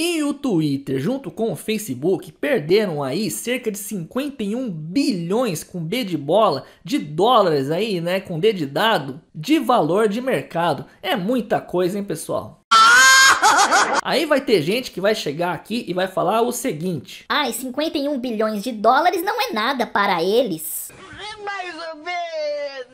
E o Twitter, junto com o Facebook, perderam aí cerca de 51 bilhões com B de bola de dólares aí, né, com D de dado, de valor de mercado. É muita coisa, hein, pessoal? Aí vai ter gente que vai chegar aqui e vai falar o seguinte: Ai, 51 bilhões de dólares não é nada para eles. É mais ou menos.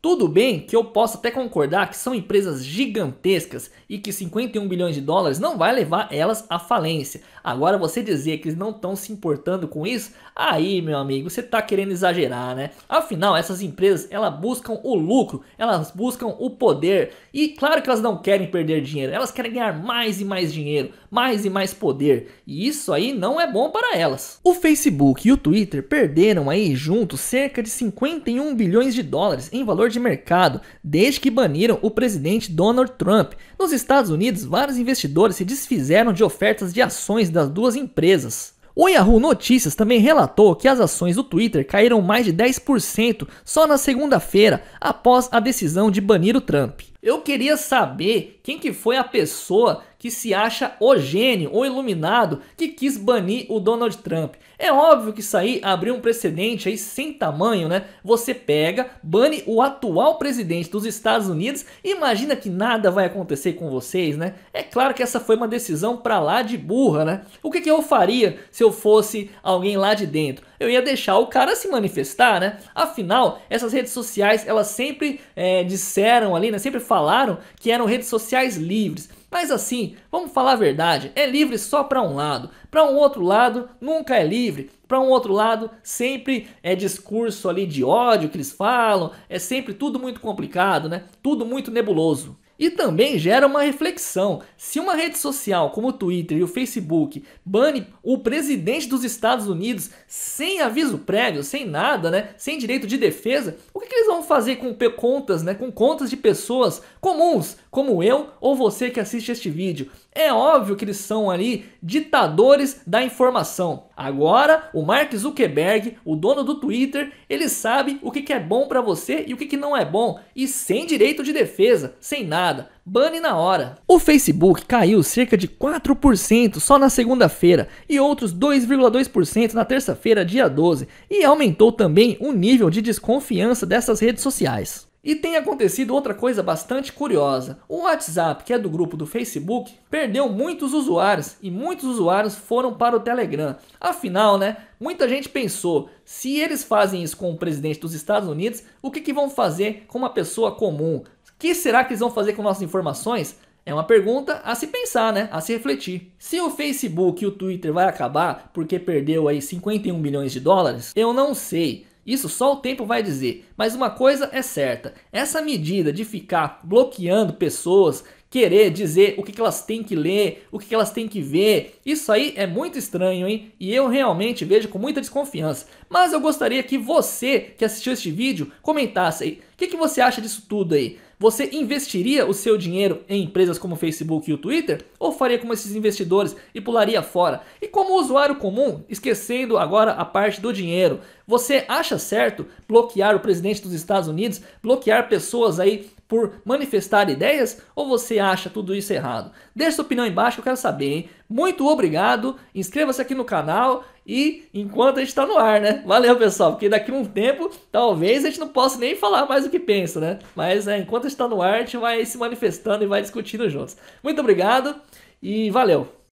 Tudo bem que eu posso até concordar que são empresas gigantescas e que 51 bilhões de dólares não vai levar elas à falência. Agora você dizer que eles não estão se importando com isso, aí meu amigo, você está querendo exagerar, né? Afinal, essas empresas elas buscam o lucro, elas buscam o poder e claro que elas não querem perder dinheiro, elas querem ganhar mais e mais dinheiro, mais e mais poder e isso aí não é bom para elas. O Facebook e o Twitter perderam aí juntos cerca de 51 bilhões de dólares em valor de de mercado desde que baniram o presidente Donald Trump. Nos Estados Unidos, vários investidores se desfizeram de ofertas de ações das duas empresas. O Yahoo Notícias também relatou que as ações do Twitter caíram mais de 10% só na segunda-feira após a decisão de banir o Trump. Eu queria saber quem que foi a pessoa que se acha o gênio ou iluminado que quis banir o Donald Trump. É óbvio que isso aí abriu um precedente aí sem tamanho, né? Você pega, bane o atual presidente dos Estados Unidos, imagina que nada vai acontecer com vocês, né? É claro que essa foi uma decisão pra lá de burra, né? O que, que eu faria se eu fosse alguém lá de dentro? Eu ia deixar o cara se manifestar, né? Afinal, essas redes sociais, elas sempre é, disseram ali, né? Sempre falaram que eram redes sociais livres. Mas assim, vamos falar a verdade, é livre só para um lado. Para um outro lado, nunca é livre. Para um outro lado, sempre é discurso ali de ódio que eles falam, é sempre tudo muito complicado, né? Tudo muito nebuloso. E também gera uma reflexão. Se uma rede social como o Twitter e o Facebook bane o presidente dos Estados Unidos sem aviso prévio, sem nada, né, sem direito de defesa, o que, eles vão fazer com contas, né, com contas de pessoas comuns, como eu ou você que assiste este vídeo? É óbvio que eles são ali ditadores da informação. Agora, o Mark Zuckerberg, o dono do Twitter, ele sabe o que é bom para você e o que não é bom, e sem direito de defesa, sem nada. Bane na hora. O Facebook caiu cerca de 4% só na segunda-feira e outros 2,2% na terça-feira, dia 12, e aumentou também o nível de desconfiança dessas redes sociais. E tem acontecido outra coisa bastante curiosa. O WhatsApp, que é do grupo do Facebook, perdeu muitos usuários e muitos usuários foram para o Telegram. Afinal, né, muita gente pensou, se eles fazem isso com o presidente dos Estados Unidos, o que, que vão fazer com uma pessoa comum? O que será que eles vão fazer com nossas informações? É uma pergunta a se pensar, né? A se refletir. Se o Facebook e o Twitter vai acabar porque perdeu aí 51 milhões de dólares, eu não sei. Isso só o tempo vai dizer, mas uma coisa é certa: essa medida de ficar bloqueando pessoas, querer dizer o que elas têm que ler, o que elas têm que ver, isso aí é muito estranho, hein? E eu realmente vejo com muita desconfiança. Mas eu gostaria que você que assistiu este vídeo comentasse aí: o que, que você acha disso tudo aí? Você investiria o seu dinheiro em empresas como o Facebook e o Twitter? ou faria como esses investidores e pularia fora? E como usuário comum, esquecendo agora a parte do dinheiro, você acha certo bloquear o presidente dos Estados Unidos, bloquear pessoas aí por manifestar ideias ou você acha tudo isso errado? Deixe sua opinião embaixo, eu quero saber, hein? Muito obrigado, inscreva-se aqui no canal e enquanto a gente está no ar, né? Valeu, pessoal, porque daqui a um tempo talvez a gente não possa nem falar mais o que pensa, né? Mas é, enquanto a gente está no ar, a gente vai se manifestando e vai discutindo juntos. Muito obrigado e valeu!